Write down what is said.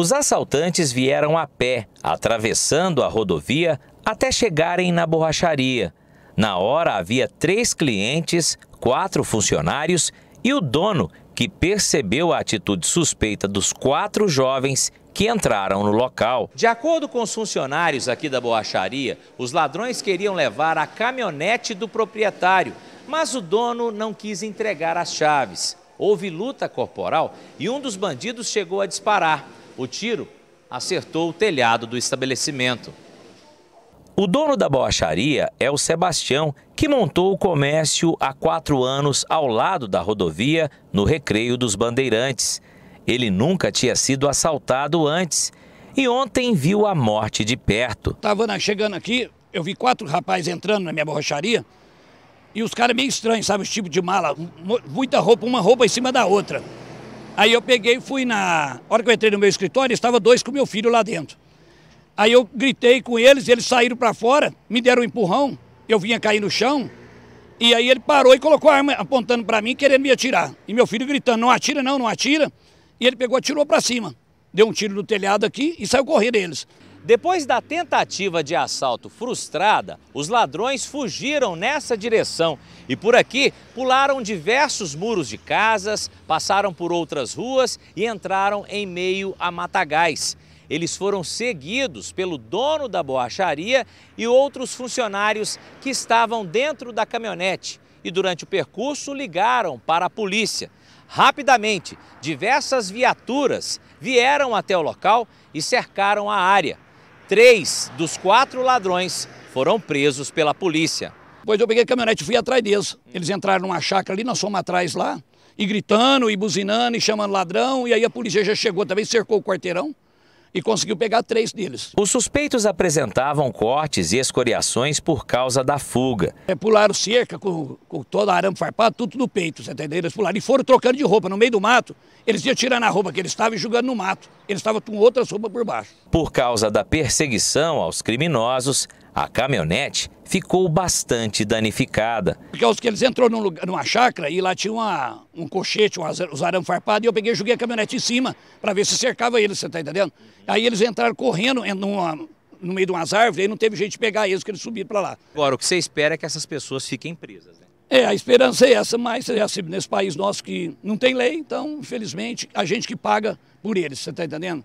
Os assaltantes vieram a pé, atravessando a rodovia até chegarem na borracharia. Na hora havia três clientes, quatro funcionários e o dono, que percebeu a atitude suspeita dos quatro jovens que entraram no local. De acordo com os funcionários aqui da borracharia, os ladrões queriam levar a caminhonete do proprietário, mas o dono não quis entregar as chaves. Houve luta corporal e um dos bandidos chegou a disparar. O tiro acertou o telhado do estabelecimento. O dono da borracharia é o Sebastião, que montou o comércio há quatro anos ao lado da rodovia, no Recreio dos Bandeirantes. Ele nunca tinha sido assaltado antes e ontem viu a morte de perto. Estava chegando aqui, eu vi quatro rapazes entrando na minha borracharia e os caras meio estranhos, sabe? Os tipos de mala, muita roupa, uma roupa em cima da outra. Aí eu peguei fui na... A hora que eu entrei no meu escritório, estava dois com meu filho lá dentro. Aí eu gritei com eles, eles saíram para fora, me deram um empurrão, eu vinha cair no chão, e aí ele parou e colocou a arma apontando para mim, querendo me atirar. E meu filho gritando, não atira não, não atira. E ele pegou, atirou para cima. Deu um tiro no telhado aqui e saiu correndo eles. Depois da tentativa de assalto frustrada, os ladrões fugiram nessa direção e por aqui pularam diversos muros de casas, passaram por outras ruas e entraram em meio a matagais. Eles foram seguidos pelo dono da borracharia e outros funcionários que estavam dentro da caminhonete e durante o percurso ligaram para a polícia. Rapidamente, diversas viaturas vieram até o local e cercaram a área. Três dos quatro ladrões foram presos pela polícia. Pois eu peguei a caminhonete e fui atrás deles. Eles entraram numa chácara ali, nós fomos atrás lá, e gritando, e buzinando, e chamando ladrão, e aí a polícia já chegou também, cercou o quarteirão e conseguiu pegar três deles. Os suspeitos apresentavam cortes e escoriações por causa da fuga. É, pularam cerca com, com todo arame farpado, tudo no peito, você entendeu? Eles pularam e foram trocando de roupa no meio do mato. Eles iam tirando a roupa que eles estavam e jogando no mato. Eles estavam com outras roupas por baixo. Por causa da perseguição aos criminosos, a caminhonete ficou bastante danificada. Porque que eles entrou num lugar, numa chácara e lá tinha uma, um cochete, um os arame farpado, e eu peguei e joguei a caminhonete em cima para ver se cercava eles, você tá entendendo? Aí eles entraram correndo numa, no meio de umas árvores, e não teve gente pegar eles, que eles subiram para lá. Agora, o que você espera é que essas pessoas fiquem presas, né? É, a esperança é essa, mas é assim, nesse país nosso que não tem lei, então, infelizmente, a gente que paga por eles, você está entendendo?